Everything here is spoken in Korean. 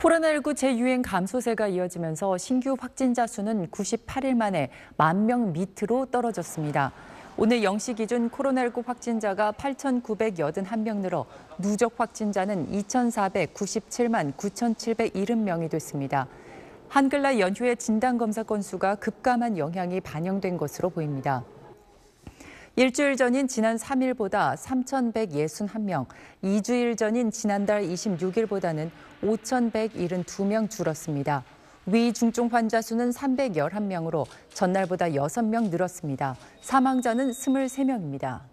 코로나19 재유행 감소세가 이어지면서 신규 확진자 수는 98일 만에 만 명 밑으로 떨어졌습니다. 오늘 0시 기준 코로나19 확진자가 8,981명 늘어 누적 확진자는 2,497만 9,770명이 됐습니다. 한글날 연휴의 진단검사 건수가 급감한 영향이 반영된 것으로 보입니다. 일주일 전인 지난 3일보다 3,161명, 2주일 전인 지난달 26일보다는 5,172명 줄었습니다. 위중증 환자 수는 311명으로 전날보다 6명 늘었습니다. 사망자는 23명입니다.